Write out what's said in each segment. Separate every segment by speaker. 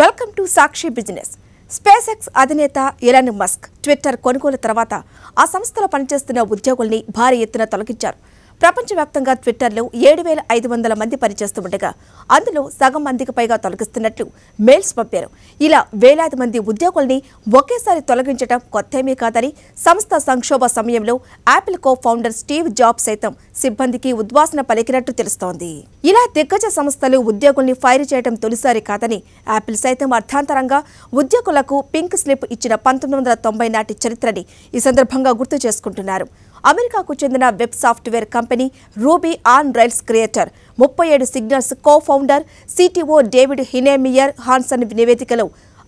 Speaker 1: welcome to Sakshi business SpaceX అధినేత Elon Musk Twitter కొనుగోలు తర్వాత ఆ సంస్థలో పనిచేస్తున్న ఉద్యోగుల్ని భారీ ఎత్తున తొలగించారు ప్రపంచవ్యాప్తంగా ట్విట్టర్లో ఏడు వేల ఐదు వందల మంది పనిచేస్తుండగా అందులో సగం మందికి పైగా తొలగిస్తున్నట్లు మెయిల్స్ పంపారు ఇలా వేలాది మంది ఉద్యోగుల్ని ఒకేసారి తొలగించడం కొత్తేమీ కాదని సంస్థ సంక్షోభ సమయంలో Apple co founder Steve Jobs సైతం సిబ్బందికి ఉద్వాసన పలికినట్టు తెలుస్తోంది ఇలా దిగ్గజ సంస్థలు ఉద్యోగుల్ని ఫైర్ చేయడం తొలిసారి కాదని యాపిల్ సైతం అర్థాంతరంగా ఉద్యోగులకు పింక్ స్లిప్ ఇచ్చిన పంతొమ్మిది వందల తొంభై నాటి చరిత్రని ఈ సందర్భంగా గుర్తు చేసుకుంటున్నారు అమెరికాకు చెందిన web software company Ruby on Rails creator ముప్పై ఏడు signals co founder CTO David Heinemeier Hansson నివేదికలో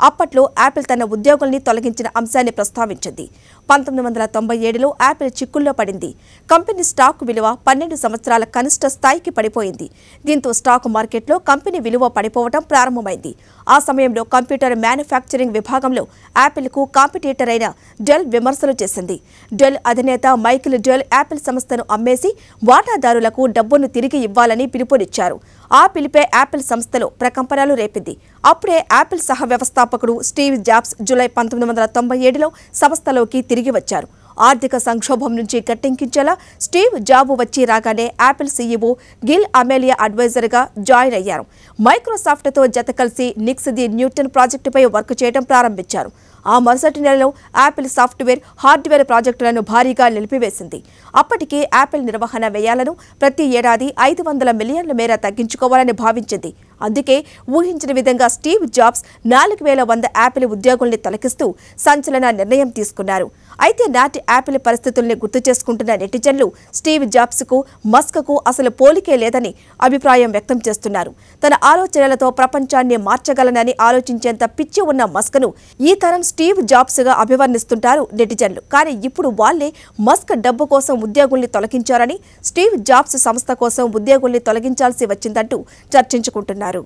Speaker 1: అప్పట్లో యాపిల్ తన ఉద్యోగుల్ని తొలగించిన అంశాన్ని ప్రస్తావించింది పంతొమ్మిది వందల తొంభై ఏడులో యాపిల్ చిక్కుల్లో పడింది కంపెనీ స్టాక్ విలువ పన్నెండు సంవత్సరాల కనిష్ట స్థాయికి పడిపోయింది దీంతో స్టాక్ మార్కెట్లో కంపెనీ విలువ పడిపోవడం ప్రారంభమైంది ఆ సమయంలో కంప్యూటర్ మ్యానుఫ్యాక్చరింగ్ విభాగంలో యాపిల్కు కాంపిటేటర్ అయిన డెల్ విమర్శలు చేసింది డెల్ అధినేత మైకిల్ డెల్ యాపిల్ సంస్థను అమ్మేసి వాటాదారులకు డబ్బును తిరిగి ఇవ్వాలని పిలుపునిచ్చారు ఆ పిలిపే యాపిల్ సంస్థలో ప్రకంపనలు రేపింది అప్పుడే యాపిల్ సహ వ్యవస్థాపకుడు స్టీవ్ జాబ్స్ జూలై పంతొమ్మిది వందల తొంభై ఏడులో సంస్థలోకి తిరిగి వచ్చారు ఆర్థిక సంక్షోభం నుంచి కట్టింకించేలా స్టీవ్ జాబ్ వచ్చి రాగానే యాపిల్ సీఈఓ గిల్ అమేలియా అడ్వైజర్గా జాయిన్ అయ్యారు మైక్రోసాఫ్ట్తో జత కలిసి నిక్స్ ది న్యూటన్ ప్రాజెక్టుపై వర్క్ చేయడం ప్రారంభించారు ఆ మరుసటి నెలలో యాపిల్ సాఫ్ట్వేర్ హార్డ్వేర్ ప్రాజెక్టులను భారీగా నిలిపివేసింది అప్పటికే యాపిల్ నిర్వహణ వ్యయాలను ప్రతి ఏడాది ఐదు వందల మిలియన్ల మేర తగ్గించుకోవాలని భావించింది అందుకే ఊహించిన విధంగా స్టీవ్ జాబ్స్ నాలుగు వేల వంద యాపిల్ ఉద్యోగుల్ని తొలగిస్తూ సంచలన నిర్ణయం తీసుకున్నారు అయితే నాటి యాపిల్ పరిస్థితుల్ని గుర్తు చేసుకుంటున్న నెటిజన్లు స్టీవ్ జాబ్స్కు కు అసలు పోలికే లేదని అభిప్రాయం వ్యక్తం చేస్తున్నారు తన ఆలోచనలతో ప్రపంచాన్ని మార్చగలనని ఆలోచించేంత పిచ్చి ఉన్న మస్క్ ను ఈ తరం స్టీవ్ జాబ్స్గా అభివర్ణిస్తుంటారు నెటిజన్లు కానీ ఇప్పుడు వాళ్లే మస్క్ డబ్బు కోసం ఉద్యోగుల్ని తొలగించారని స్టీవ్ జాబ్స్ సంస్థ కోసం ఉద్యోగుల్ని తొలగించాల్సి వచ్చిందంటూ చర్చించుకుంటున్నారు